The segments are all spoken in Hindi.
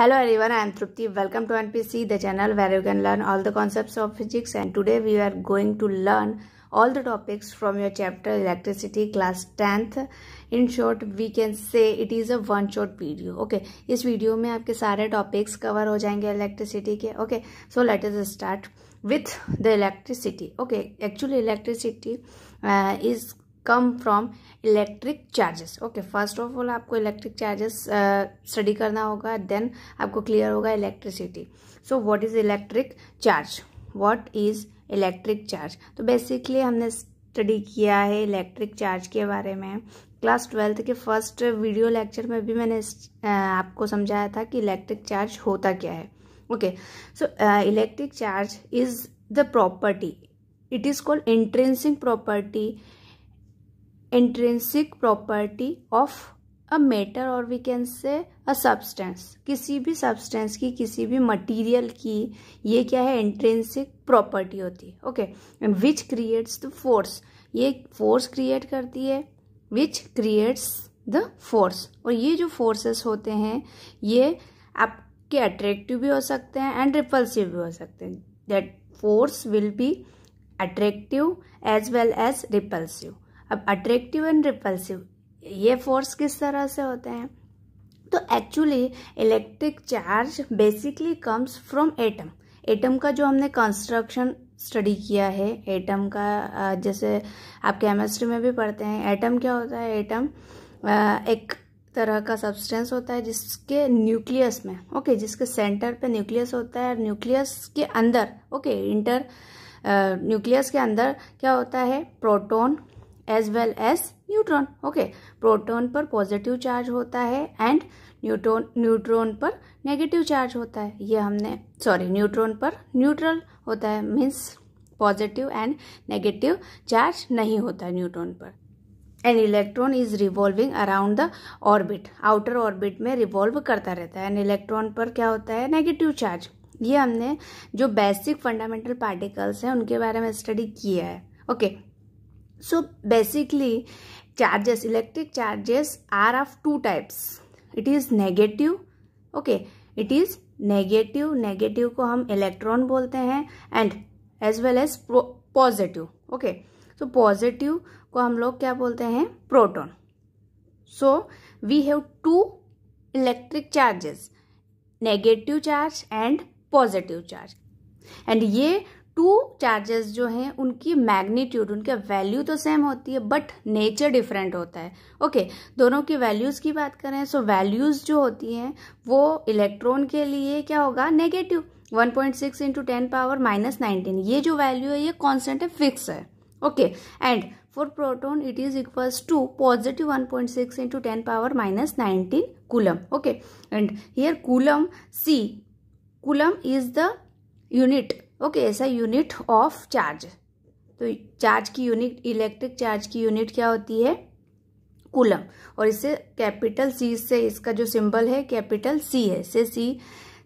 Hello everyone I am Tripti welcome to NPC the channel where you can learn all the concepts of physics and today we are going to learn all the topics from your chapter electricity class tenth in short we can say it is a one shot video okay इस वीडियो में आपके सारे टॉपिक्स कवर हो जाएंगे इलेक्ट्रिसिटी के okay so let's start with the electricity okay actually electricity is come from electric charges okay first of all आपको इलेक्ट्रिक चार्जेस स्टडी करना होगा देन आपको क्लियर होगा electricity so what is electric charge what is electric charge तो बेसिकली हमने स्टडी किया है इलेक्ट्रिक चार्ज के बारे में क्लास ट्वेल्थ के फर्स्ट वीडियो लेक्चर में भी मैंने uh, आपको समझाया था कि इलेक्ट्रिक चार्ज होता क्या है okay so electric charge is the property it is called intrinsic property intrinsic property of a matter और we can say a substance किसी भी सब्सटेंस की किसी भी मटेरियल की ये क्या है इंट्रेंसिक प्रॉपर्टी होती है okay and which creates the force ये फोर्स क्रिएट करती है विच क्रिएट्स द फोर्स और ये जो फोर्सेस होते हैं ये आपके अट्रैक्टिव भी हो सकते हैं एंड रिपल्सिव भी हो सकते हैं that force will be attractive as well as repulsive अब अट्रैक्टिव एंड रिपल्सिव ये फोर्स किस तरह से होते हैं तो actually electric charge basically comes from atom atom का जो हमने कंस्ट्रक्शन स्टडी किया है एटम का जैसे आप केमिस्ट्री में भी पढ़ते हैं एटम क्या होता है एटम एक तरह का सब्सटेंस होता है जिसके न्यूक्लियस में ओके जिसके सेंटर पे न्यूक्लियस होता है और न्यूक्लियस के अंदर ओके इंटर न्यूक्लियस के अंदर क्या होता है proton as well as neutron okay proton पर पॉजिटिव चार्ज होता है एंड न्यूट्रॉन न्यूट्रॉन पर नेगेटिव चार्ज होता है ये हमने सॉरी न्यूट्रॉन पर न्यूट्रल होता है means positive and negative charge नहीं होता न्यूट्रॉन पर an electron is revolving around the orbit outer orbit में रिवॉल्व करता रहता है एन इलेक्ट्रॉन पर क्या होता है नेगेटिव चार्ज ये हमने जो बेसिक फंडामेंटल पार्टिकल्स हैं उनके बारे में स्टडी किया है okay okay, So basically charges, electric charges are of two types. It is negative, okay. It is negative, negative को हम electron बोलते हैं and as well as positive, okay. So positive को हम लोग क्या बोलते हैं proton. So we have two electric charges, negative charge and positive charge. And ये टू चार्जेस जो हैं उनकी मैग्नीट्यूड उनके वैल्यू तो सेम होती है बट नेचर डिफरेंट होता है ओके okay, दोनों की वैल्यूज़ की बात करें सो so वैल्यूज़ जो होती हैं वो इलेक्ट्रॉन के लिए क्या होगा negative 1.6 point six into ten power minus nineteen ये जो वैल्यू है ये कॉन्स्टेंट है फिक्स है okay and for proton it is equals to positive one point six into ten power minus nineteen coulomb okay and here coulomb C coulomb is the unit okay ऐसा यूनिट ऑफ चार्ज तो चार्ज की यूनिट इलेक्ट्रिक चार्ज की यूनिट क्या होती है कूलम और इसे कैपिटल सी से इसका जो सिंबल है कैपिटल सी है से सी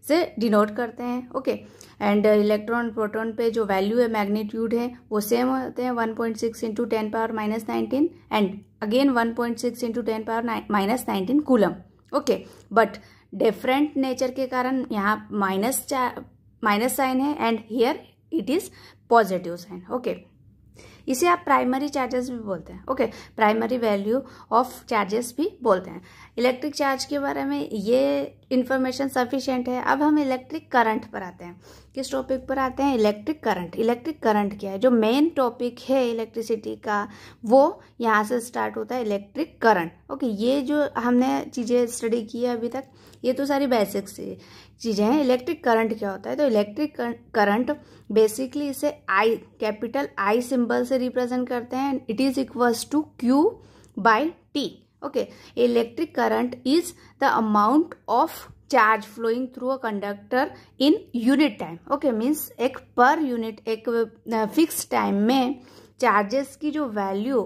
से डिनोट करते हैं ओके एंड इलेक्ट्रॉन प्रोटॉन पे जो वैल्यू है मैग्नीट्यूड है वो सेम होते हैं one point six into ten power minus nineteen and again one point six into ten power minus nineteen coulomb okay but different nature के कारण यहाँ माइनस माइनस साइन है and here it is positive sign okay इसे आप प्राइमरी चार्जेस भी बोलते हैं okay primary value of charges भी बोलते हैं इलेक्ट्रिक चार्ज के बारे में ये इन्फॉर्मेशन सफिशियंट है अब हम इलेक्ट्रिक करंट पर आते हैं किस टॉपिक पर आते हैं इलेक्ट्रिक करंट इलेक्ट्रिक करंट क्या है जो मेन टॉपिक है इलेक्ट्रिसिटी का वो यहाँ से स्टार्ट होता है इलेक्ट्रिक करंट ओके ये जो हमने चीज़ें स्टडी की है अभी तक ये तो सारी बेसिक्स है चीज़ें हैं इलेक्ट्रिक करंट क्या होता है तो इलेक्ट्रिक करंट बेसिकली इसे आई कैपिटल आई सिंबल से रिप्रेजेंट करते हैं it is equals to Q by T okay electric current is the amount of charge flowing through a conductor in unit time okay means एक पर यूनिट एक फिक्स टाइम में चार्जेस की जो वैल्यू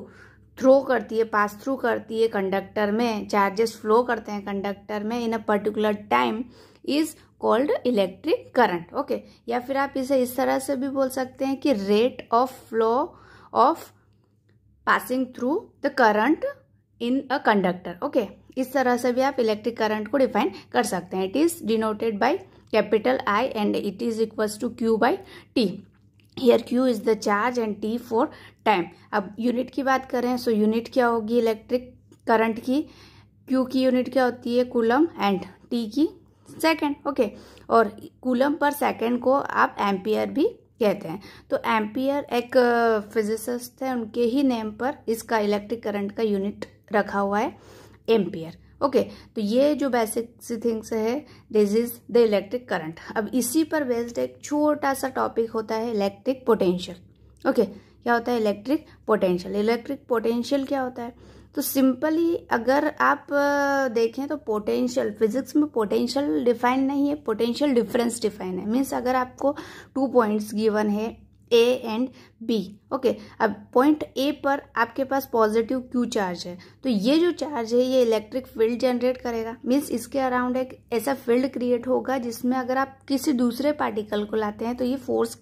थ्रो करती है पास थ्रू करती है कंडक्टर में चार्जेस फ्लो करते हैं कंडक्टर में in a particular time is called electric current okay या फिर आप इसे इस तरह से भी बोल सकते हैं कि rate of flow of passing through the current in a conductor okay इस तरह से भी आप इलेक्ट्रिक करंट को डिफाइन कर सकते हैं it is denoted by capital I and it is equals to Q by T here Q is the charge and T for time अब यूनिट की बात करें सो so यूनिट क्या होगी इलेक्ट्रिक करंट की क्यू की यूनिट क्या होती है कुलम एंड टी की सेकेंड ओके और कूलम पर सेकेंड को आप एम्पियर भी कहते हैं तो एम्पियर एक फिजिसिस्ट है उनके ही नेम पर इसका इलेक्ट्रिक करंट का यूनिट रखा हुआ है एम्पियर ओके okay, तो ये जो बेसिक सी थिंग्स है this is the electric current अब इसी पर बेस्ड एक छोटा सा टॉपिक होता है इलेक्ट्रिक पोटेंशियल ओके okay, क्या होता है इलेक्ट्रिक पोटेंशियल इलेक्ट्रिक पोटेंशियल क्या होता है तो सिंपली अगर आप देखें तो पोटेंशियल फिजिक्स में पोटेंशियल डिफाइन नहीं है पोटेंशियल डिफरेंस डिफाइन है मीन्स अगर आपको टू पॉइंट्स गिवन है ए एंड बी ओके अब पॉइंट ए पर आपके पास पॉजिटिव क्यू चार्ज है तो ये जो चार्ज है ये इलेक्ट्रिक फील्ड जनरेट करेगा मीन्स इसके अराउंड एक ऐसा फील्ड क्रिएट होगा जिसमें अगर आप किसी दूसरे पार्टिकल को लाते हैं तो ये फोर्स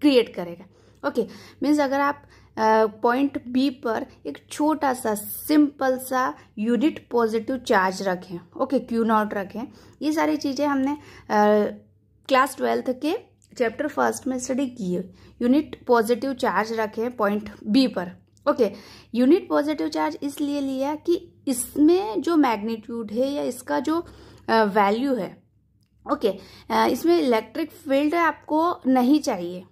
क्रिएट करेगा ओके okay, मीन्स अगर आप पॉइंट बी पर एक छोटा सा सिंपल सा यूनिट पॉजिटिव चार्ज रखें ओके क्यू नॉट रखें ये सारी चीज़ें हमने क्लास ट्वेल्थ के चैप्टर फर्स्ट में स्टडी की यूनिट पॉजिटिव चार्ज रखें पॉइंट बी पर ओके यूनिट पॉजिटिव चार्ज इसलिए लिया कि इसमें जो मैग्नीट्यूड है या इसका जो वैल्यू है ओके okay, इसमें इलेक्ट्रिक फील्ड आपको नहीं चाहिए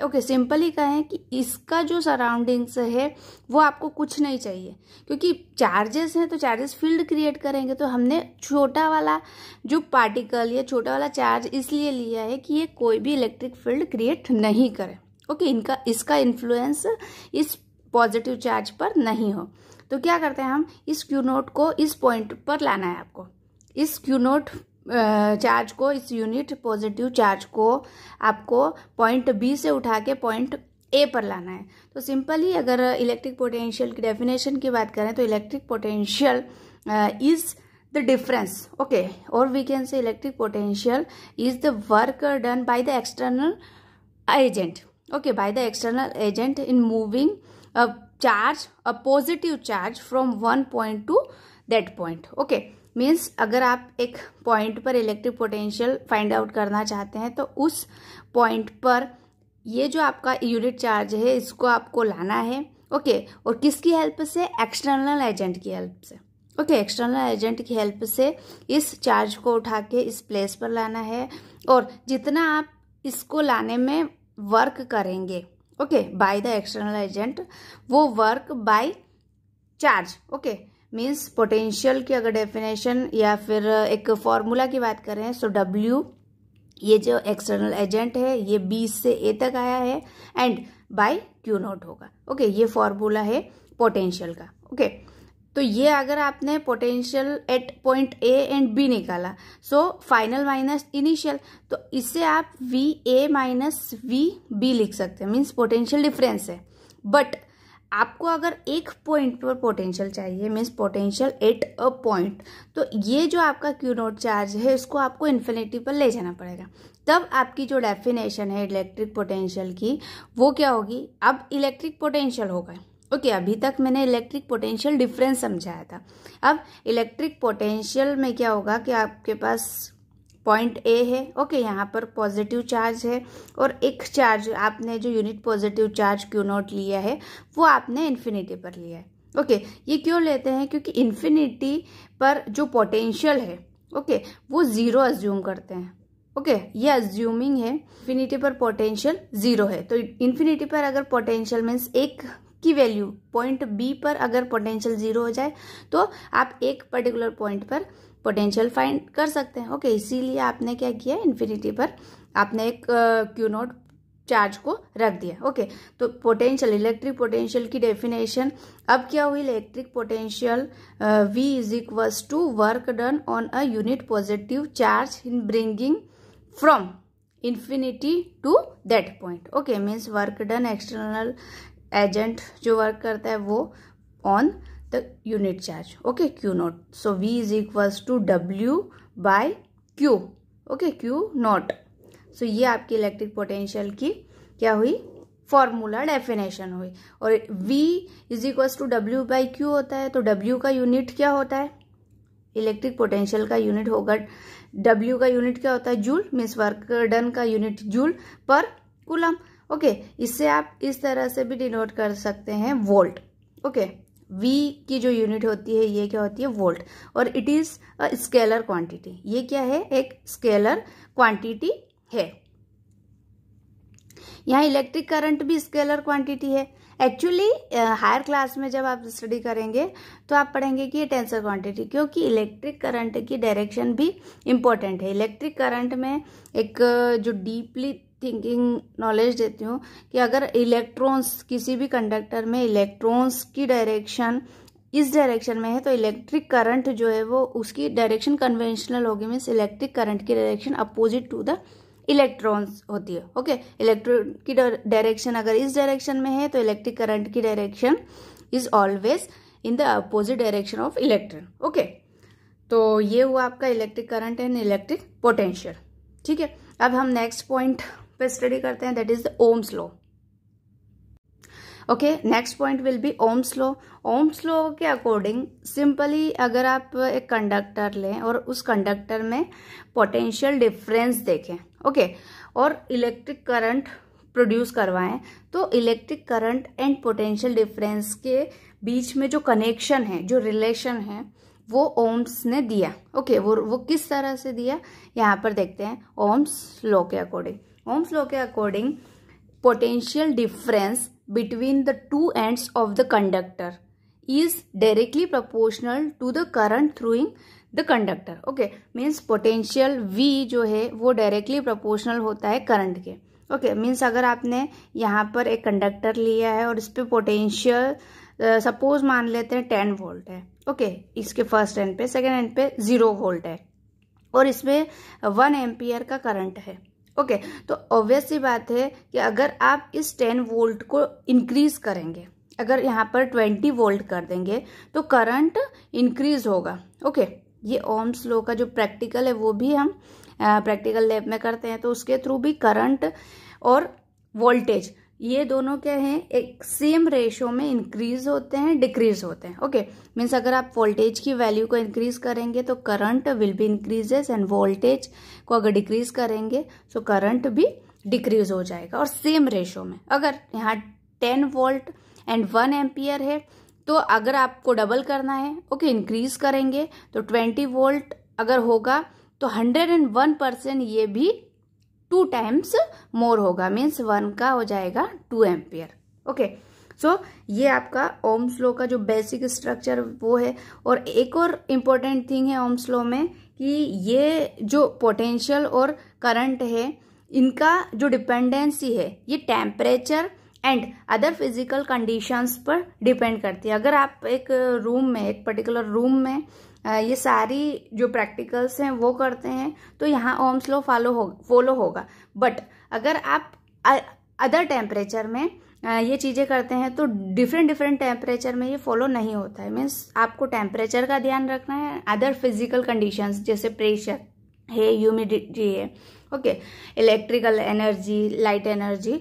ओके okay, सिंपली कहें कि इसका जो सराउंडिंग्स है वो आपको कुछ नहीं चाहिए क्योंकि चार्जेस हैं तो चार्जेस फील्ड क्रिएट करेंगे तो हमने छोटा वाला जो पार्टिकल या छोटा वाला चार्ज इसलिए लिया है कि ये कोई भी इलेक्ट्रिक फील्ड क्रिएट नहीं करे ओके okay, इनका इसका इन्फ्लुएंस इस पॉजिटिव चार्ज पर नहीं हो तो क्या करते हैं हम इस क्यू नोट को इस पॉइंट पर लाना है आपको इस क्यू नोट चार्ज को इस यूनिट पॉजिटिव चार्ज को आपको पॉइंट बी से उठा के पॉइंट ए पर लाना है तो सिंपली अगर इलेक्ट्रिक पोटेंशियल की डेफिनेशन की बात करें तो electric potential is the difference okay और we can say electric potential is the work done by the external agent okay by the external agent in moving charge a positive charge from one point to that point okay means अगर आप एक पॉइंट पर इलेक्ट्रिक पोटेंशियल फाइंड आउट करना चाहते हैं तो उस पॉइंट पर ये जो आपका यूनिट चार्ज है इसको आपको लाना है ओके okay, और किसकी हेल्प से एक्सटर्नल एजेंट की हेल्प से ओके एक्सटर्नल एजेंट की हेल्प से इस चार्ज को उठा के इस प्लेस पर लाना है और जितना आप इसको लाने में वर्क करेंगे okay by the external agent वो work by charge okay okay, means potential की अगर डेफिनेशन या फिर एक फॉर्मूला की बात करें सो डब्ल्यू ये जो एक्सटर्नल एजेंट है ये बी से ए तक आया है एंड बाय क्यू नोट होगा ओके ये फॉर्मूला है पोटेंशियल का ओके तो ये अगर आपने potential at point A and B निकाला सो फाइनल माइनस इनिशियल तो इससे आप V A minus V B लिख सकते हैं मीन्स पोटेंशियल डिफरेंस है बट आपको अगर एक पॉइंट पर पोटेंशियल चाहिए means potential at a point तो ये जो आपका क्यू नोट चार्ज है इसको आपको इन्फिनिटी पर ले जाना पड़ेगा तब आपकी जो डेफिनेशन है इलेक्ट्रिक पोटेंशियल की वो क्या होगी अब इलेक्ट्रिक पोटेंशियल होगा ओके okay, अभी तक मैंने इलेक्ट्रिक पोटेंशियल डिफरेंस समझाया था अब इलेक्ट्रिक पोटेंशियल में क्या होगा कि आपके पास पॉइंट ए है ओके यहाँ पर पॉजिटिव चार्ज है और एक चार्ज आपने जो unit positive charge Q naught लिया है वो आपने इन्फिनिटी पर लिया है ओके ये क्यों लेते हैं क्योंकि इन्फिनिटी पर जो पोटेंशियल है ओके वो ज़ीरो अज्यूम करते हैं ओके ये अज्यूमिंग है इन्फिनिटी पर पोटेंशियल जीरो है तो इन्फिनिटी पर अगर पोटेंशियल मीन्स एक की वैल्यू पॉइंट बी पर अगर पोटेंशियल जीरो हो जाए तो आप एक पर्टिकुलर पॉइंट पर पोटेंशियल फाइंड कर सकते हैं ओके इसीलिए आपने क्या किया इन्फिनिटी पर आपने एक क्यू नोट चार्ज को रख दिया ओके तो पोटेंशियल इलेक्ट्रिक पोटेंशियल की डेफिनेशन अब क्या हुई electric potential V is equals to work done on a unit positive charge in bringing from infinity to that point okay means work done external agent जो वर्क करता है वो on the unit charge okay q not so v is equals to w by q okay q not so ये आपकी इलेक्ट्रिक पोटेंशियल की क्या हुई फॉर्मूला डेफिनेशन हुई और v is equals to W by Q होता है तो w का यूनिट क्या होता है इलेक्ट्रिक पोटेंशियल का यूनिट होगा w का यूनिट क्या होता है जूल मीन्स वर्क डन का unit joule per coulomb okay okay, इससे आप इस तरह से भी डिनोट कर सकते हैं वोल्ट ओके okay, वी की जो यूनिट होती है ये क्या होती है वोल्ट और it is a scalar quantity ये क्या है एक स्केलर क्वांटिटी है यहाँ इलेक्ट्रिक करंट भी स्केलर क्वांटिटी है एक्चुअली हायर क्लास में जब आप स्टडी करेंगे तो आप पढ़ेंगे कि ये टेंसर क्वांटिटी क्योंकि इलेक्ट्रिक करंट की डायरेक्शन भी इम्पोर्टेंट है इलेक्ट्रिक करंट में एक जो डीपली थिंकिंग नॉलेज देती हूँ कि अगर इलेक्ट्रॉन्स किसी भी कंडक्टर में इलेक्ट्रॉन्स की डायरेक्शन इस डायरेक्शन में है तो इलेक्ट्रिक करंट जो है वो उसकी डायरेक्शन कन्वेंशनल होगी मीन्स इलेक्ट्रिक करंट की direction opposite to the electrons होती है ओके इलेक्ट्रॉन की डायरेक्शन अगर इस डायरेक्शन में है तो इलेक्ट्रिक करंट की direction is always in the opposite direction of electron okay तो ये हुआ आपका electric current and electric potential ठीक है अब हम नेक्स्ट पॉइंट पे स्टडी करते हैं that is the Ohm's law okay next point will be Ohm's law Ohm's law के अकॉर्डिंग सिंपली अगर आप एक कंडक्टर लें और उस कंडक्टर में पोटेंशियल डिफरेंस देखें ओके okay, और इलेक्ट्रिक करंट प्रोड्यूस करवाएं तो electric current and potential difference के बीच में जो कनेक्शन है जो रिलेशन है वो ओम्स ने दिया ओके okay, वो वो किस तरह से दिया यहाँ पर देखते हैं ओम्स लॉ के अकॉर्डिंग ओम्स लॉ के according potential difference between the two ends of the conductor is directly proportional to the current throughing the conductor okay means potential V जो है वो डायरेक्टली प्रोपोर्शनल होता है करंट के ओके okay, मीन्स अगर आपने यहाँ पर एक कंडक्टर लिया है और इस पर पोटेंशियल सपोज मान लेते हैं टेन वोल्ट है ओके okay, इसके फर्स्ट एंड पे सेकेंड एंड पे ज़ीरो वोल्ट है और इसमें वन एम्पियर का करंट है ओके okay, तो ऑब्वियस सी बात है कि अगर आप इस टेन वोल्ट को इंक्रीज करेंगे अगर यहाँ पर ट्वेंटी वोल्ट कर देंगे तो करंट इंक्रीज होगा ओके okay, ये ओम्स स्लो का जो प्रैक्टिकल है वो भी हम प्रैक्टिकल लैब में करते हैं तो उसके थ्रू भी करंट और वोल्टेज ये दोनों क्या हैं एक सेम रेशो में इंक्रीज होते हैं डिक्रीज होते हैं ओके मीन्स अगर आप वोल्टेज की वैल्यू को इंक्रीज करेंगे तो current will be increases and voltage को अगर डिक्रीज करेंगे तो करंट भी डिक्रीज हो जाएगा और सेम रेशो में अगर यहाँ ten volt and one ampere है तो अगर आपको डबल करना है ओके इंक्रीज करेंगे तो ट्वेंटी वोल्ट अगर होगा तो हंड्रेड एंड वन परसेंट ये भी टू टाइम्स मोर होगा मीन्स वन का हो जाएगा टू एम्पियर ओके सो ये आपका ओम स्लो का जो बेसिक स्ट्रक्चर वो है और एक और इम्पोर्टेंट थिंग है ओम स्लो में कि ये जो पोटेंशियल और करंट है इनका जो डिपेंडेंसी है ये temperature and other physical conditions पर डिपेंड करती है अगर आप एक रूम में एक पर्टिकुलर रूम में ये सारी जो प्रैक्टिकल्स हैं वो करते हैं तो यहाँ ओम्स लो फॉलो हो फॉलो होगा बट अगर आप अदर टेम्परेचर में ये चीज़ें करते हैं तो डिफरेंट डिफरेंट टेम्परेचर में ये फॉलो नहीं होता है मीन्स आपको टेम्परेचर का ध्यान रखना है अदर फिजिकल कंडीशंस जैसे प्रेशर है ह्यूमिडिटी है okay electrical energy light energy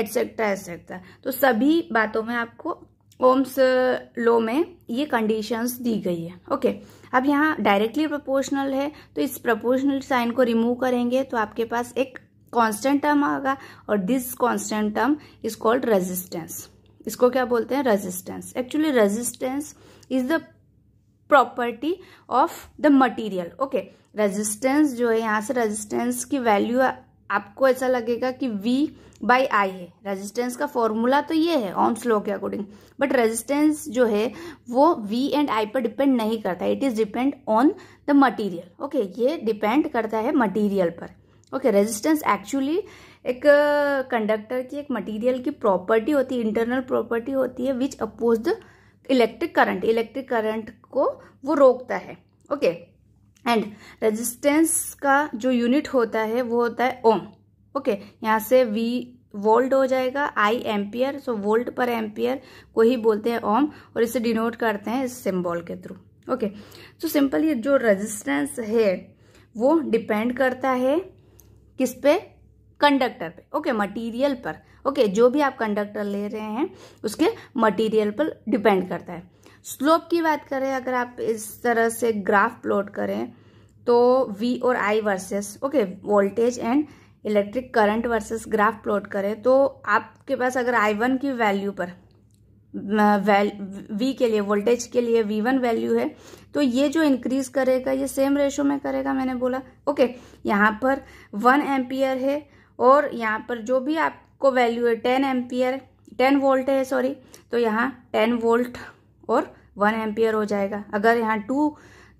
etcetera etcetera तो सभी बातों में आपको ओम्स लॉ में ये कंडीशंस दी गई है ओके अब यहाँ डायरेक्टली प्रोपोर्शनल है तो इस प्रोपोर्शनल साइन को रिमूव करेंगे तो आपके पास एक कांस्टेंट टर्म आएगा और this constant term is called resistance इसको क्या बोलते हैं resistance actually resistance is the property of the material okay resistance जो है यहाँ से रेजिस्टेंस की वैल्यू आपको ऐसा लगेगा कि वी बाई आई है रेजिस्टेंस का फॉर्मूला तो ये है ऑम्स लॉ के अकॉर्डिंग बट रेजिस्टेंस जो है वो वी एंड आई पर डिपेंड नहीं करता it is depend on the material okay ये डिपेंड करता है मटीरियल पर ओके रेजिस्टेंस एक्चुअली एक कंडक्टर uh, की एक मटीरियल की प्रॉपर्टी होती है इंटरनल प्रॉपर्टी होती है which oppose the electric current electric current को वो रोकता है ओके okay. एंड रेजिस्टेंस का जो यूनिट होता है वो होता है ओम ओके okay, यहाँ से वी वोल्ट हो जाएगा I ampere so volt per ampere को ही बोलते हैं ओम और इसे डिनोट करते हैं इस सिम्बॉल के थ्रू ओके सो सिंपल ये जो रेजिस्टेंस है वो डिपेंड करता है किस पे कंडक्टर पे ओके okay, मटीरियल पर ओके okay, जो भी आप कंडक्टर ले रहे हैं उसके मटीरियल पर डिपेंड करता है स्लोप की बात करें अगर आप इस तरह से ग्राफ प्लॉट करें तो वी और I versus okay voltage and electric current versus graph plot करें तो आपके पास अगर आई वन की वैल्यू पर वैल वी के लिए वोल्टेज के लिए वी वन वैल्यू है तो ये जो इंक्रीज करेगा ये सेम रेशो में करेगा मैंने बोला ओके यहाँ पर वन एम्पियर है और यहाँ पर जो भी आपको वैल्यू है टेन एम्पियर टेन वोल्ट है सॉरी तो यहाँ टेन वोल्ट और वन एम्पियर हो जाएगा अगर यहाँ टू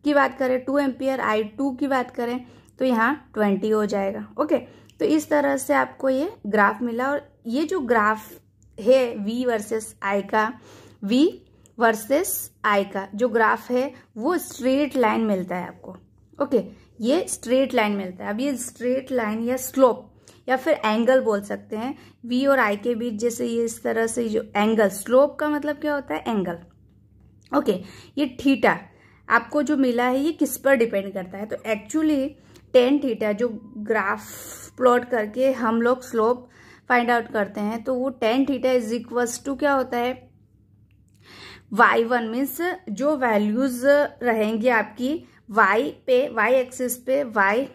की बात करें टू एम्पियर आई टू की बात करें तो यहाँ ट्वेंटी हो जाएगा ओके तो इस तरह से आपको ये ग्राफ मिला और ये जो ग्राफ है वी वर्सेस आई का वी वर्सेस आई का जो ग्राफ है वो स्ट्रेट लाइन मिलता है आपको ओके ये स्ट्रेट लाइन मिलता है अब ये स्ट्रेट लाइन या स्लोप या फिर एंगल बोल सकते हैं वी और आई के बीच जैसे ये इस तरह से जो एंगल स्लोप का मतलब क्या होता है एंगल ओके ये थीटा आपको जो मिला है ये किस पर डिपेंड करता है तो एक्चुअली टेन थीटा जो ग्राफ प्लॉट करके हम लोग स्लोप फाइंड आउट करते हैं तो वो tan theta is equals to क्या होता है वाई वन मीन्स जो वैल्यूज रहेंगे आपकी वाई पे वाई एक्सिस पे Y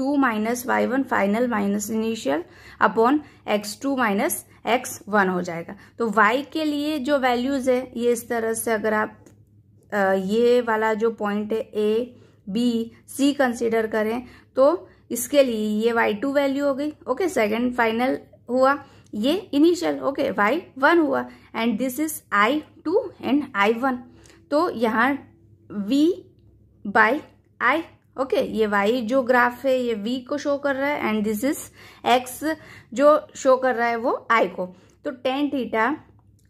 two minus Y one final minus initial upon X two minus X one हो जाएगा तो वाई के लिए जो वैल्यूज है ये इस तरह से अगर आप आ, ये वाला जो पॉइंट है ए बी सी कंसिडर करें तो इसके लिए ये वाई टू वैल्यू हो गई ओके सेकेंड फाइनल हुआ ये इनिशियल ओके वाई वन हुआ and this is I two and I one तो यहाँ V by I okay okay, ये वाई जो ग्राफ है ये वी को शो कर रहा है एंड दिस इज एक्स जो शो कर रहा है वो आई को तो टेन थीटा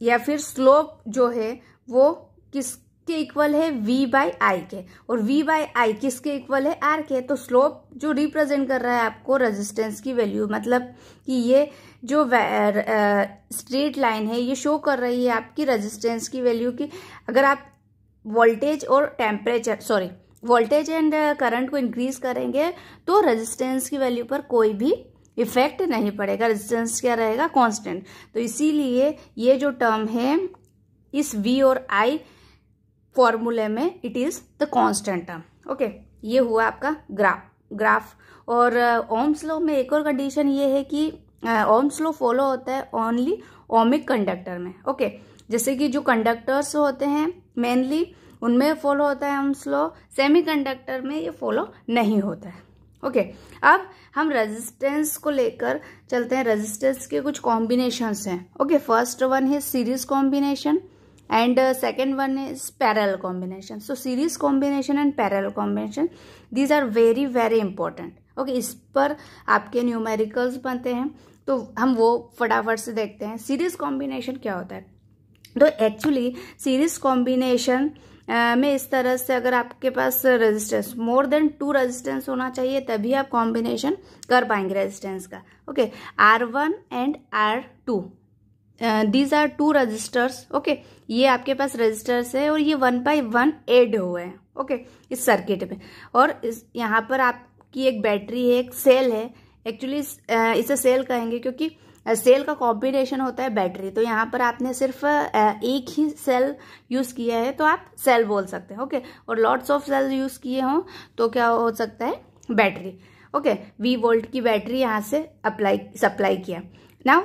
या फिर स्लोप जो है वो किसके इक्वल है वी बाई आई के और वी बाई आई किसके इक्वल है आर के तो स्लोप जो रिप्रेजेंट कर रहा है आपको रेजिस्टेंस की वैल्यू मतलब कि ये जो स्ट्रेट लाइन है ये शो कर रही है आपकी रजिस्टेंस की वैल्यू की अगर आप वोल्टेज और temperature sorry voltage and current को इंक्रीज करेंगे तो रेजिस्टेंस की वैल्यू पर कोई भी इफेक्ट नहीं पड़ेगा रेजिस्टेंस क्या रहेगा कांस्टेंट तो इसीलिए ये जो टर्म है इस वी और आई फॉर्मूले में it is the constant term okay ये हुआ आपका ग्राफ ग्राफ और ओम्स uh, स्लो में एक और कंडीशन ये है कि ओम्स स्लो फॉलो होता है ओनली ओमिक कंडक्टर में ओके okay. जैसे कि जो कंडक्टर्स होते हैं मेनली उनमें फॉलो होता है हम स्लो सेमीकंडक्टर में ये फॉलो नहीं होता है ओके okay, अब हम रेजिस्टेंस को लेकर चलते हैं रेजिस्टेंस के कुछ कॉम्बिनेशंस हैं ओके फर्स्ट वन है series combination and second one is parallel combination so series combination and parallel combination these are very very important okay इस पर आपके न्यूमेरिकल्स बनते हैं तो हम वो फटाफट से देखते हैं सीरीज कॉम्बिनेशन क्या होता है तो एक्चुअली सीरीज कॉम्बिनेशन में इस तरह से अगर आपके पास resistance more than two resistance होना चाहिए तभी आप कॉम्बिनेशन कर पाएंगे रेजिस्टेंस का okay R one and R two these are two resistors okay ये आपके पास रजिस्टर्स है और ये वन बाई वन एड हुए हैं ओके okay, इस सर्किट में और इस यहाँ पर आपकी एक बैटरी है एक सेल है एक्चुअली इसे सेल कहेंगे क्योंकि सेल का कॉम्बिनेशन होता है बैटरी तो यहाँ पर आपने सिर्फ एक ही सेल यूज़ किया है तो आप सेल बोल सकते हैं ओके और लॉट्स ऑफ सेल यूज़ किए हों तो क्या हो सकता है बैटरी ओके वी वोल्ट की बैटरी यहाँ से अप्लाई सप्लाई किया नाउ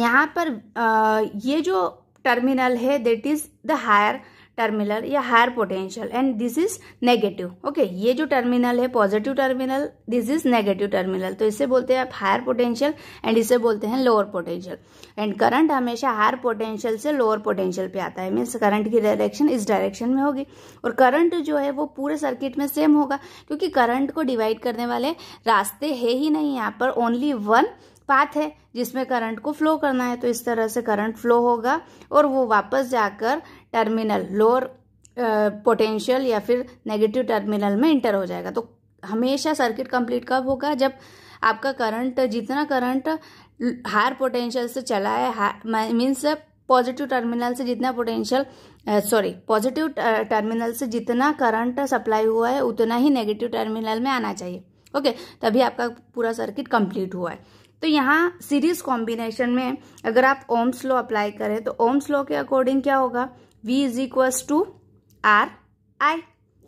यहाँ पर आ, ये जो टर्मिनल है that is the higher terminal या higher potential and this is negative okay ये जो टर्मिनल है positive terminal this is negative terminal तो इसे बोलते हैं आप हायर पोटेंशियल एंड इसे बोलते हैं लोअर पोटेंशियल एंड करंट हमेशा हायर पोटेंशियल से लोअर पोटेंशियल पे आता है मीन्स करंट की डायरेक्शन इस डायरेक्शन में होगी और करंट जो है वो पूरे सर्किट में सेम होगा क्योंकि करंट को डिवाइड करने वाले रास्ते है ही नहीं यहाँ पर ओनली वन पाथ है जिसमें करंट को फ्लो करना है तो इस तरह से करंट फ्लो होगा और वो वापस जाकर टर्मिनल लोअर पोटेंशियल या फिर नेगेटिव टर्मिनल में इंटर हो जाएगा तो हमेशा सर्किट कंप्लीट कब होगा जब आपका करंट जितना करंट हायर पोटेंशियल से चला है मीन्स पॉजिटिव टर्मिनल से जितना पोटेंशियल सॉरी पॉजिटिव टर्मिनल से जितना करंट सप्लाई हुआ है उतना ही नेगेटिव टर्मिनल में आना चाहिए ओके okay, तभी आपका पूरा सर्किट कंप्लीट हुआ है तो यहाँ सीरीज कॉम्बिनेशन में अगर आप ओम्स लॉ अप्लाई करें तो ओम्स लॉ के अकॉर्डिंग क्या होगा V is equals to R I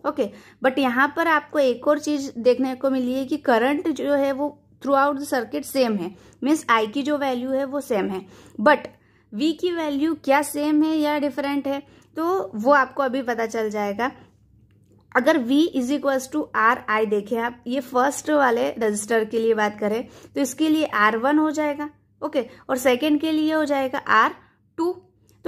okay but यहां पर आपको एक और चीज देखने को मिली है कि करंट जो है वो throughout the circuit same है मीन्स आई की जो वैल्यू है वो सेम है बट वी की वैल्यू क्या सेम है या डिफरेंट है तो वो आपको अभी पता चल जाएगा अगर V is equals to R I देखें आप ये फर्स्ट वाले रजिस्टर के लिए बात करें तो इसके लिए R1 हो जाएगा ओके और सेकेंड के लिए हो जाएगा R2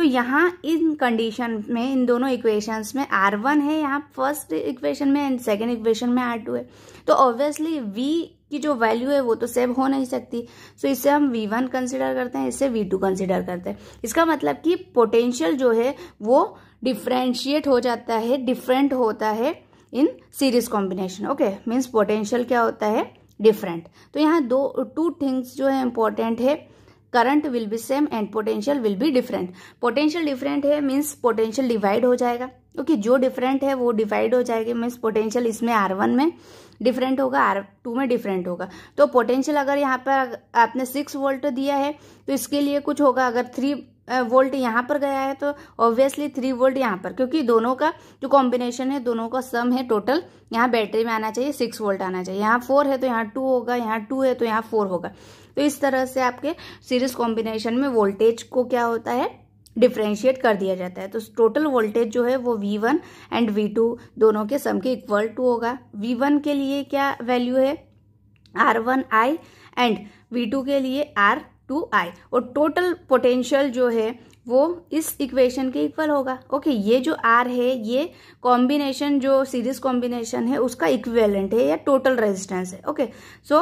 तो यहाँ इन कंडीशन में इन दोनों इक्वेशंस में आर वन है यहाँ फर्स्ट इक्वेशन में एंड सेकेंड इक्वेशन में आर टू है तो ऑब्वियसली वी की जो वैल्यू है वो तो सेव हो नहीं सकती सो so, इससे हम वी वन कंसिडर करते हैं इससे वी टू कंसिडर करते हैं इसका मतलब कि पोटेंशियल जो है वो डिफ्रेंशिएट हो जाता है डिफरेंट होता है in series combination okay means potential क्या होता है डिफरेंट तो यहाँ दो टू थिंग्स जो है इम्पोर्टेंट है current will be same and potential will be different potential different है मीन्स पोटेंशियल डिवाइड हो जाएगा क्योंकि okay, जो डिफरेंट है वो डिवाइड हो जाएगी मीन्स पोटेंशियल इसमें आर वन में डिफरेंट होगा आर टू में डिफरेंट होगा तो पोटेंशियल अगर यहाँ पर आपने सिक्स वोल्ट दिया है तो इसके लिए कुछ होगा अगर थ्री वोल्ट यहाँ पर गया है तो ऑब्वियसली थ्री वोल्ट यहाँ पर क्योंकि दोनों का जो कॉम्बिनेशन है दोनों का सम है टोटल यहाँ बैटरी में आना चाहिए सिक्स वोल्ट आना चाहिए यहाँ फोर है तो यहाँ टू होगा यहाँ टू है तो यहाँ फोर होगा तो इस तरह से आपके सीरीज कॉम्बिनेशन में वोल्टेज को क्या होता है डिफ्रेंशिएट कर दिया जाता है तो टोटल वोल्टेज जो है वो V1 एंड V2 दोनों के सम के इक्वल टू होगा V1 के लिए क्या वैल्यू है आई एंड V2 के लिए आई और टोटल पोटेंशियल जो है वो इस इक्वेशन के इक्वल होगा ओके ये जो आर है ये कॉम्बिनेशन जो सीरीज कॉम्बिनेशन है उसका इक्वेलेंट है या टोटल रेजिस्टेंस है ओके सो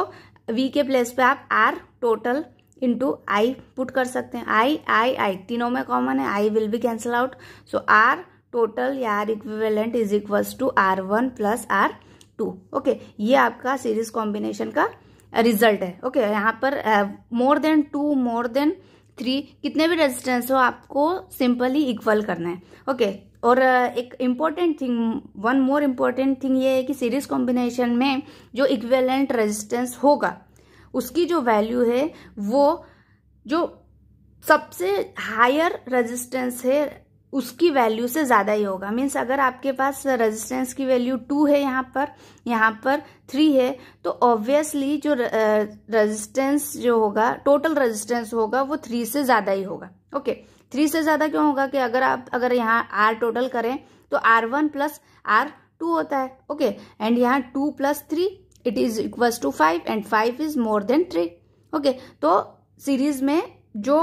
वी के प्लेस पे आप R total into I put कर सकते हैं आई आई आई तीनों में कॉमन है I will be cancel out so R total या R equivalent is equals to R one plus R two okay ये आपका सीरीज कॉम्बिनेशन का रिजल्ट है ओके okay, यहाँ पर more than two more than three कितने भी रेजिस्टेंस हो आपको सिंपली इक्वल करना है ओके okay, और एक important thing one more important thing ये है कि सीरीज कॉम्बिनेशन में जो इक्वेलेंट रेजिस्टेंस होगा उसकी जो वैल्यू है वो जो सबसे हायर रेजिस्टेंस है उसकी वैल्यू से ज़्यादा ही होगा मीन्स अगर आपके पास रेजिस्टेंस की वैल्यू टू है यहाँ पर यहाँ पर थ्री है तो ऑब्वियसली जो रेजिस्टेंस जो होगा टोटल रेजिस्टेंस होगा वो थ्री से ज़्यादा ही होगा ओके okay. थ्री से ज़्यादा क्यों होगा कि अगर आप अगर यहाँ आर टोटल करें तो R one plus R two होता है ओके एंड यहाँ two plus three it is equal to five and five is more than three okay तो सीरीज में जो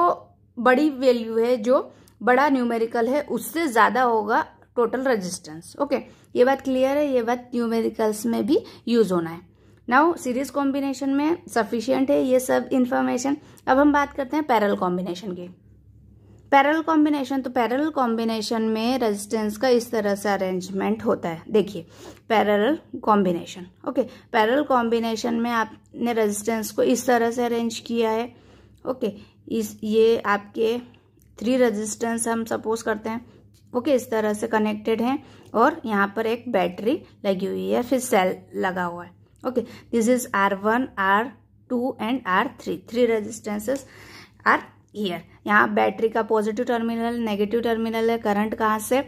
बड़ी वैल्यू है जो बड़ा न्यूमेरिकल है उससे ज़्यादा होगा टोटल रेजिस्टेंस ओके ये बात क्लियर है ये बात न्यूमेरिकल्स में भी यूज होना है नाउ सीरीज कॉम्बिनेशन में सफिशियंट है ये सब इन्फॉर्मेशन अब हम बात करते हैं पैरल कॉम्बिनेशन की पैरल कॉम्बिनेशन तो पैरल कॉम्बिनेशन में रेजिस्टेंस का इस तरह से अरेंजमेंट होता है देखिए parallel combination okay parallel combination में आपने रेजिस्टेंस को इस तरह से अरेंज किया है ओके इस ये आपके थ्री रेजिस्टेंस हम सपोज करते हैं ओके इस तरह से कनेक्टेड हैं और यहाँ पर एक बैटरी लगी हुई है फिर सेल लगा हुआ है okay this is R one R two and R three three resistances are here यहाँ बैटरी का पॉजिटिव टर्मिनल नेगेटिव टर्मिनल है करंट कहाँ से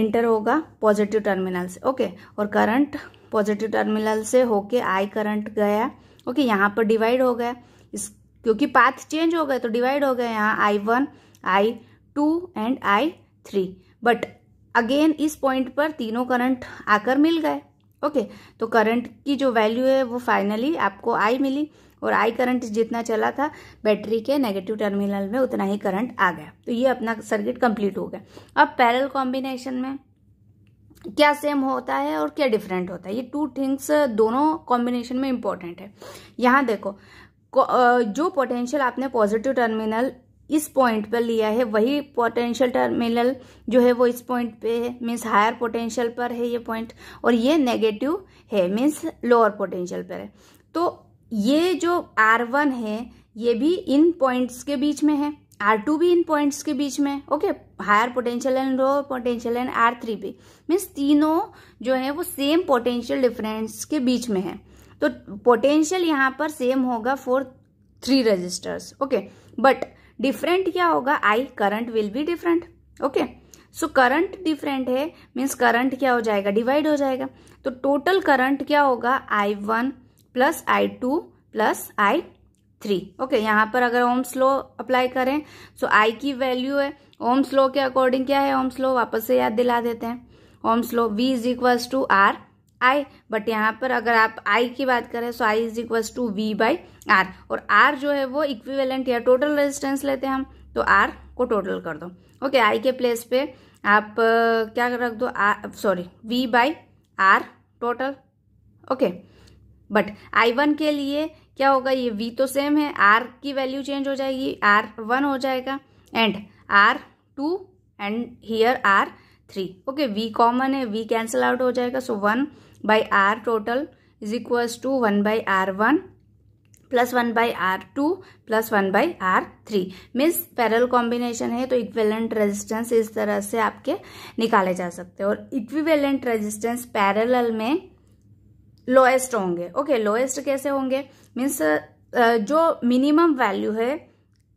इंटर होगा पॉजिटिव टर्मिनल से ओके और करंट पॉजिटिव टर्मिनल से होके आई करंट गया ओके यहाँ पर डिवाइड हो गया इस क्योंकि पाथ चेंज हो गए तो डिवाइड हो गए यहाँ I one I two and I three but again इस पॉइंट पर तीनों करंट आकर मिल गए ओके तो करंट की जो वैल्यू है वो फाइनली आपको आई मिली और आई करंट जितना चला था बैटरी के नेगेटिव टर्मिनल में उतना ही करंट आ गया तो ये अपना सर्किट कंप्लीट हो गया अब पैरल कॉम्बिनेशन में क्या सेम होता है और क्या डिफरेंट होता है ये टू थिंग्स दोनों कॉम्बिनेशन में इम्पॉर्टेंट है यहाँ देखो जो पोटेंशियल आपने पॉजिटिव टर्मिनल इस पॉइंट पर लिया है वही पोटेंशियल टर्मिनल जो है वो इस पॉइंट पे है मीन्स हायर पोटेंशियल पर है ये पॉइंट और ये नेगेटिव है मीन्स लोअर पोटेंशियल पर है तो ये जो आर वन है ये भी इन पॉइंट्स के बीच में है आर टू भी इन पॉइंट्स के बीच में okay higher potential and lower potential and R three भी मीन्स तीनों जो है वो सेम पोटेंशियल डिफरेंस के बीच में है तो पोटेंशियल यहाँ पर सेम होगा for three resistors okay but different क्या होगा I current will be different okay so current different है मीन्स करंट क्या हो जाएगा डिवाइड हो जाएगा तो टोटल करंट क्या होगा I one plus I two plus I three okay यहाँ पर अगर ओम स्लो अप्लाई करें सो आई की वैल्यू है ओम स्लो के अकॉर्डिंग क्या है ओम स्लो वापस से याद दिला देते हैं Ohm's law V is equals to R I but यहाँ पर अगर आप आई की बात करें so I is equals to V by R और आर जो है वो इक्विवेलेंट या टोटल रेजिस्टेंस लेते हैं हम तो आर को टोटल कर दो ओके okay, आई के प्लेस पे आप uh, क्या रख दो sorry V by R total okay okay. But I one के लिए क्या होगा ये वी तो सेम है आर की वैल्यू चेंज हो जाएगी आर वन हो जाएगा and R two and here R three okay V common है वी कैंसिल आउट हो जाएगा so one by R total is equals to one by R one plus one by R two plus one by R three means parallel combination है तो इक्वेलेंट रेजिस्टेंस इस तरह से आपके निकाले जा सकते हैं और इक्विवेलेंट रेजिस्टेंस पैरल में लोएस्ट होंगे ओके लोएस्ट कैसे होंगे मीन्स जो मिनिमम वैल्यू है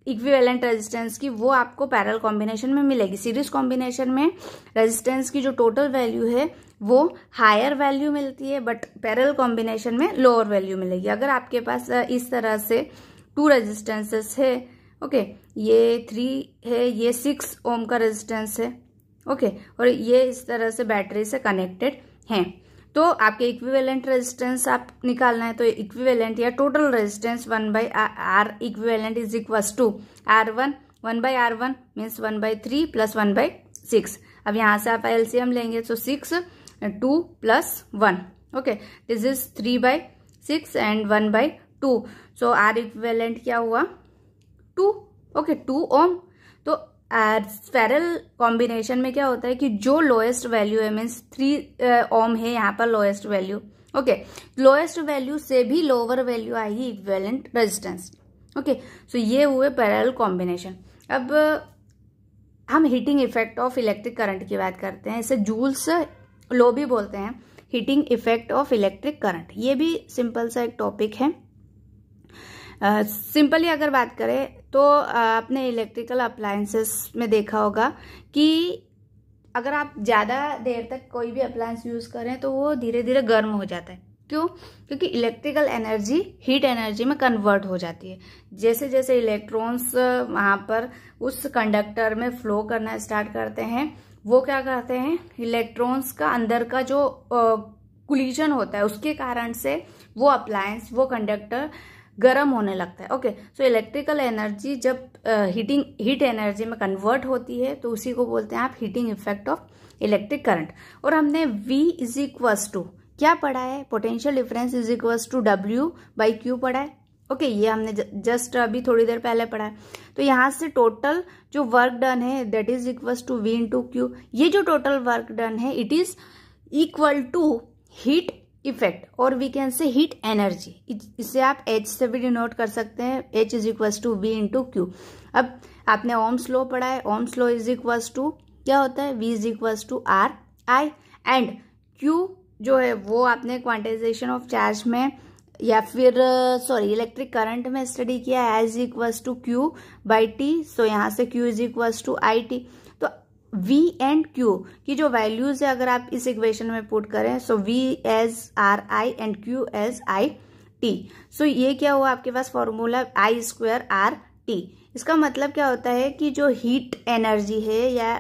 इक्विवेलेंट रेजिस्टेंस की वो आपको पैरल कॉम्बिनेशन में मिलेगी सीरीज कॉम्बिनेशन में रेजिस्टेंस की जो टोटल वैल्यू है वो हायर वैल्यू मिलती है बट पैरल कॉम्बिनेशन में लोअर वैल्यू मिलेगी अगर आपके पास इस तरह से टू रेजिस्टेंसेस है ओके okay, ये थ्री है ये सिक्स ओम का रेजिस्टेंस है ओके okay, और ये इस तरह से बैटरी से कनेक्टेड हैं तो आपके इक्विवेलेंट रेजिस्टेंस आप निकालना है तो इक्विवेलेंट या total resistance one by R equivalent is equals to R one one by R one means one by three plus one by six अब यहां से आप एलसीएम लेंगे तो six two plus one okay this is three by six and one by two so R equivalent क्या हुआ two okay two ohm parallel combination में क्या होता है कि जो लोएस्ट वैल्यू है मीन्स थ्री ओम है यहाँ पर lowest value okay lowest value से भी लोअर वैल्यू आएगी इक्वेलेंट रेजिस्टेंस ओके सो ये हुए पैरल कॉम्बिनेशन अब uh, हम heating effect of electric current की बात करते हैं इसे जूल्स लो भी बोलते हैं heating effect of electric current ये भी सिंपल सा एक टॉपिक है सिंपली अगर बात करें तो आपने इलेक्ट्रिकल अप्लायंसेस में देखा होगा कि अगर आप ज़्यादा देर तक कोई भी अप्लायंस यूज़ करें तो वो धीरे धीरे गर्म हो जाता है क्यों क्योंकि इलेक्ट्रिकल एनर्जी हीट एनर्जी में कन्वर्ट हो जाती है जैसे जैसे इलेक्ट्रॉन्स वहाँ पर उस कंडक्टर में फ्लो करना स्टार्ट करते हैं वो क्या करते हैं इलेक्ट्रॉन्स का अंदर का जो कुलीजन होता है उसके कारण से वो अप्लायंस वो कंडक्टर गर्म होने लगता है ओके सो इलेक्ट्रिकल एनर्जी जब हीटिंग हीट एनर्जी में कन्वर्ट होती है तो उसी को बोलते हैं आप heating effect of electric current और हमने वी इज इक्वस टू क्या पढ़ा है potential difference is equals to W by Q पढ़ा है ओके okay, ये हमने जस्ट अभी थोड़ी देर पहले पढ़ा है तो यहाँ से टोटल जो वर्क डन है that is equals to V to Q ये जो टोटल वर्क डन है it is equal to heat effect और we can say heat energy इसे आप एच से भी डिनोट कर सकते हैं H is equal to V into Q अब आपने ओम स्लो पढ़ा है Ohm's law is equal to क्या होता है V is equal to R I and Q जो है वो आपने क्वांटाइजेशन ऑफ चार्ज में या फिर सॉरी इलेक्ट्रिक करंट में स्टडी किया है as equal to Q by T so यहाँ से Q is equal to I T v and Q की जो वैल्यूज है अगर आप इस इक्वेशन में पुट करें so V as R I and Q as I T so ये क्या हुआ आपके पास formula I square R T इसका मतलब क्या होता है कि जो हीट एनर्जी है या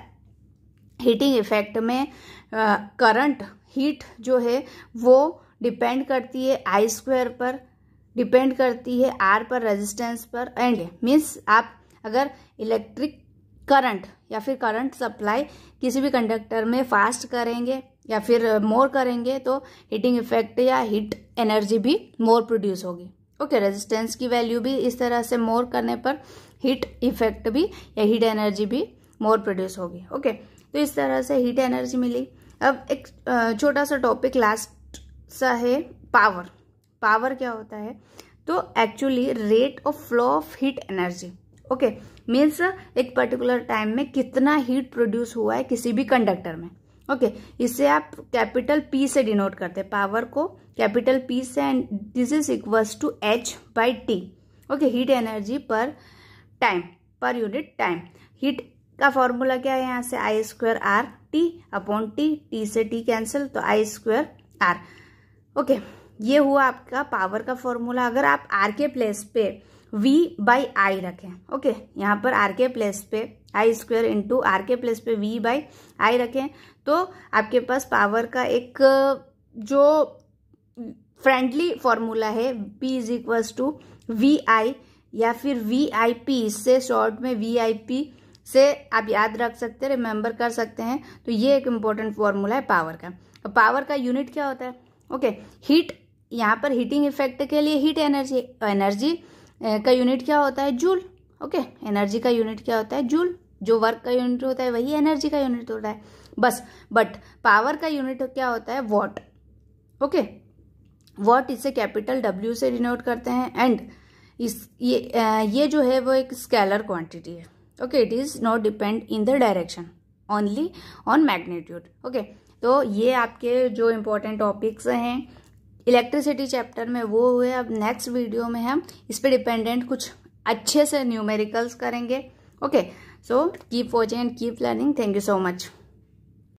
हीटिंग इफेक्ट में करंट हीट जो है वो डिपेंड करती है आई स्क्वेयर पर डिपेंड करती है आर पर रेजिस्टेंस पर एंड मीन्स आप अगर इलेक्ट्रिक करंट या फिर करंट सप्लाई किसी भी कंडक्टर में फास्ट करेंगे या फिर मोर करेंगे तो हीटिंग इफेक्ट या हीट एनर्जी भी मोर प्रोड्यूस होगी ओके रेजिस्टेंस की वैल्यू भी इस तरह से मोर करने पर हीट इफेक्ट भी या हीट एनर्जी भी मोर प्रोड्यूस होगी ओके तो इस तरह से हीट एनर्जी मिली अब एक छोटा सा टॉपिक लास्ट सा है पावर पावर क्या होता है तो actually rate of flow of heat energy okay means एक पर्टिकुलर टाइम में कितना हीट प्रोड्यूस हुआ है किसी भी कंडक्टर में ओके okay, इसे आप कैपिटल पी से डिनोट करते हैं पावर को कैपिटल पी से and this is equals to H by T okay heat energy per time per unit time heat का फॉर्मूला क्या है यहाँ से I square R T upon T T से टी कैंसिल तो आई स्क्वेयर आर ओके ये हुआ आपका पावर का फॉर्मूला अगर आप आर के प्लेस पे वी बाई आई रखें ओके यहाँ पर आर के प्लेस पे आई स्क्वेयर इंटू आर के प्लेस पे वी बाई आई रखें तो आपके पास पावर का एक जो फ्रेंडली फॉर्मूला है p is equals to V I या फिर वी आई पी इससे शॉर्ट में वी आई पी से आप याद रख सकते हैं रिमेंबर कर सकते हैं तो ये एक इम्पोर्टेंट फॉर्मूला है पावर का तो पावर का यूनिट क्या होता है ओके हीट यहाँ पर हीटिंग इफेक्ट के लिए हीट एनर्जी एनर्जी का यूनिट क्या होता है जूल ओके एनर्जी का यूनिट क्या होता है जूल जो वर्क का यूनिट होता है वही एनर्जी का यूनिट होता है बस बट पावर का यूनिट क्या होता है वॉट ओके वॉट इसे कैपिटल डब्ल्यू से डिनोट करते हैं एंड इस ये ये जो है वो एक स्केलर क्वांटिटी है okay it is not depend in the direction only on magnitude okay तो ये आपके जो इम्पोर्टेंट टॉपिक्स हैं इलेक्ट्रिसिटी चैप्टर में वो हुए अब नेक्स्ट वीडियो में हम इस पर डिपेंडेंट कुछ अच्छे से न्यूमेरिकल्स करेंगे okay so keep watching and keep learning thank you so much